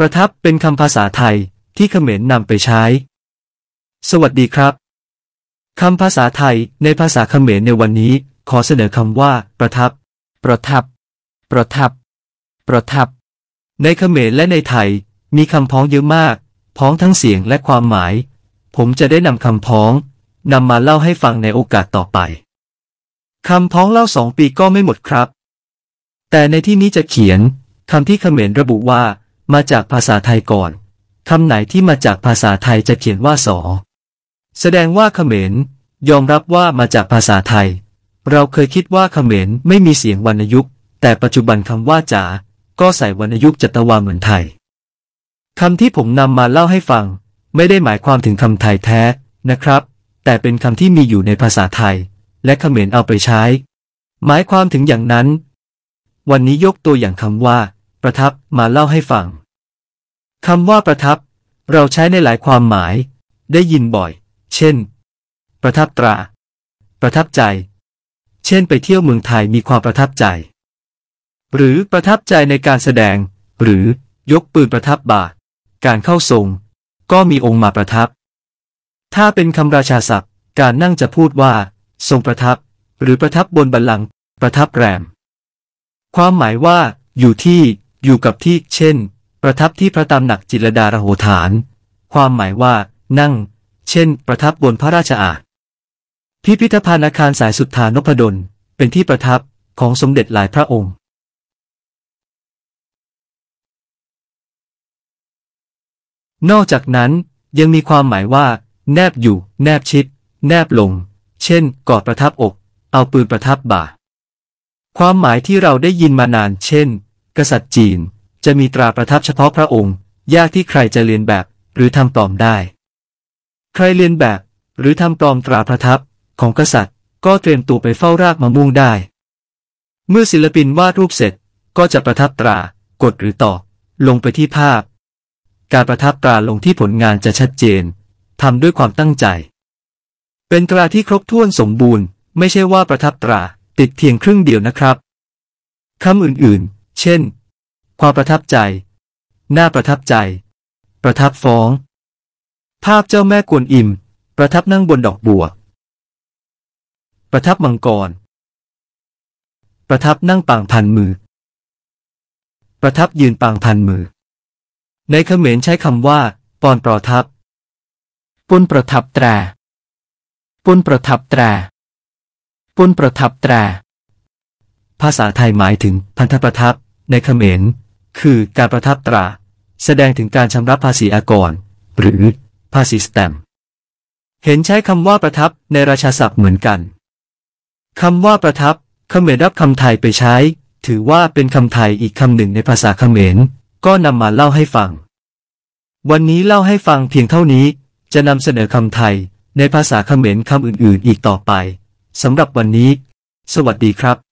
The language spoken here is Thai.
ประทับเป็นคำภาษาไทยที่เขมรนำไปใช้ สวัสดีครับ คำภาษาไทยในภาษาเขมรในวันนี้ขอเสนอคำว่า ประทับ ประทับ ประทับ ประทับ ในเขมรและในไทย มีคำพ้องเยอะมากพ้องทั้งเสียงและความหมาย ผมจะได้นำคำพ้องนำมาเล่าให้ฟังในโอกาสต่อไป คำพ้องเล่าสองปีก็ไม่หมดครับ แต่ในที่นี้จะเขียนคำที่เขมรระบุว่ามาจากภาษาไทยก่อน คำไหนที่มาจากภาษาไทยจะเขียนว่าสอแสดงว่าเขมรยอมรับว่ามาจากภาษาไทย เราเคยคิดว่าเขมรไม่มีเสียงวรรณยุกต์ แต่ปัจจุบันคำว่าจ๋าก็ใส่วรรณยุกต์จัตวาเหมือนไทยคำที่ผมนำมาเล่าให้ฟัง ไม่ได้หมายความถึงคำไทยแท้นะครับ แต่เป็นคำที่มีอยู่ในภาษาไทย และเขมรเอาไปใช้ หมายความถึงอย่างนั้น วันนี้ยกตัวอย่างคำว่าประทับมาเล่าให้ฟังคำว่าประทับ เราใช้ในหลายความหมาย ได้ยินบ่อย เช่น ประทับตราประทับใจ เช่น ไปเที่ยวเมืองไทยมีความประทับใจ หรือประทับใจในการแสดง หรือยกปืนประทับบาทการเข้าทรง ก็มีองค์มาประทับ ถ้าเป็นคำราชาศัพท์ การนั่งจะพูดว่า ทรงประทับ หรือประทับบนบัลลังก์ประทับแรม ความหมายว่า อยู่ที่อยู่กับที่เช่น ประทับที่พระตำหนักจิรดารโหฐาน ความหมายว่า นั่ง เช่น ประทับบนพระราชอาณพิพิธภัณฑ์อาคารสายสุทธานพดล เป็นที่ประทับของสมเด็จหลายพระองค์ นอกจากนั้นยังมีความหมายว่า แนบอยู่ แนบชิด แนบลง เช่น กอดประทับอก เอาปืนประทับบ่า ความหมายที่เราได้ยินมานาน เช่นกษัตริย์จีนจะมีตราประทับเฉพาะพระองค์ ยากที่ใครจะเรียนแบบหรือทำปลอมได้ ใครเรียนแบบหรือทำปลอมตราประทับของกษัตริย์ ก็เตรียมตัวไปเฝ้ารากมะม่วงได้ เมื่อศิลปินวาดรูปเสร็จก็จะประทับตรา กดหรือต่อลงไปที่ภาพ การประทับตราลงที่ผลงานจะชัดเจนทำด้วยความตั้งใจ เป็นตราที่ครบถ้วนสมบูรณ์ไม่ใช่ว่าประทับตรา ติดเทียงครึ่งเดียวนะครับคำอื่นๆเช่น ความประทับใจ น่าประทับใจ ประทับฟ้อง ภาพเจ้าแม่กวนอิมประทับนั่งบนดอกบัว ประทับมังกร ประทับนั่งปางพันมือ ประทับยืนปางพันมือ ในเขมรใช้คำว่า ปอนประทับปุนประทับตราปุนประทับตราปุนประทับตราภาษาไทยหมายถึงพันธประทับในเขมรคือการประทับตราแสดงถึงการชำระภาษีอากรหรือภาษีสแตมเห็นใช้คำว่าประทับในราชาศัพท์เหมือนกันคำว่าประทับเขมรรับคำไทยไปใช้ ถือว่าเป็นคำไทยอีกคำหนึ่งในภาษาเขมร ก็นำมาเล่าให้ฟัง วันนี้เล่าให้ฟังเพียงเท่านี้ จะนำเสนอคำไทยในภาษาเขมรคำอื่นๆ อีกต่อไปสำหรับวันนี้ สวัสดีครับ